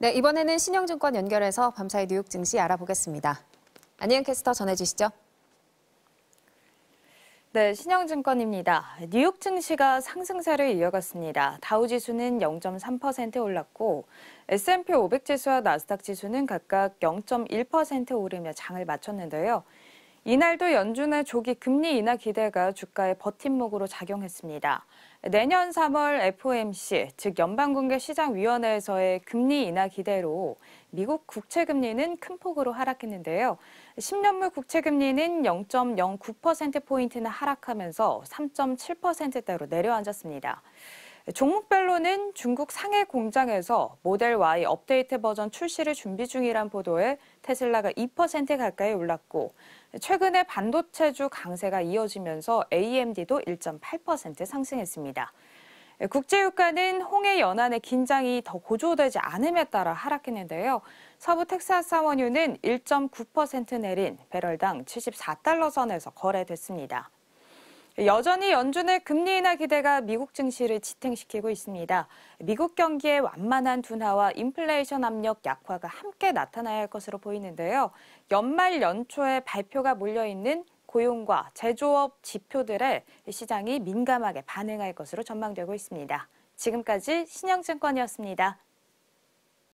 네, 이번에는 신영증권 연결해서 밤사이 뉴욕 증시 알아보겠습니다. 안희연 캐스터 전해주시죠. 네, 신영증권입니다. 뉴욕 증시가 상승세를 이어갔습니다. 다우지수는 0.3% 올랐고 S&P 500 지수와 나스닥 지수는 각각 0.1% 오르며 장을 마쳤는데요. 이날도 연준의 조기 금리 인하 기대가 주가의 버팀목으로 작용했습니다. 내년 3월 FOMC, 즉 연방공개시장위원회에서의 금리 인하 기대로 미국 국채금리는 큰 폭으로 하락했는데요. 10년물 국채금리는 0.09%포인트나 하락하면서 3.7%대로 내려앉았습니다. 종목별로는 중국 상해 공장에서 모델 Y 업데이트 버전 출시를 준비 중이란 보도에 테슬라가 2% 가까이 올랐고 최근에 반도체주 강세가 이어지면서 AMD도 1.8% 상승했습니다. 국제유가는 홍해 연안의 긴장이 더 고조되지 않음에 따라 하락했는데요. 서부 텍사스 원유는 1.9% 내린 배럴당 74달러 선에서 거래됐습니다. 여전히 연준의 금리 인하 기대가 미국 증시를 지탱시키고 있습니다. 미국 경기의 완만한 둔화와 인플레이션 압력 약화가 함께 나타나야 할 것으로 보이는데요. 연말 연초에 발표가 몰려있는 고용과 제조업 지표들에 시장이 민감하게 반응할 것으로 전망되고 있습니다. 지금까지 신영증권이었습니다.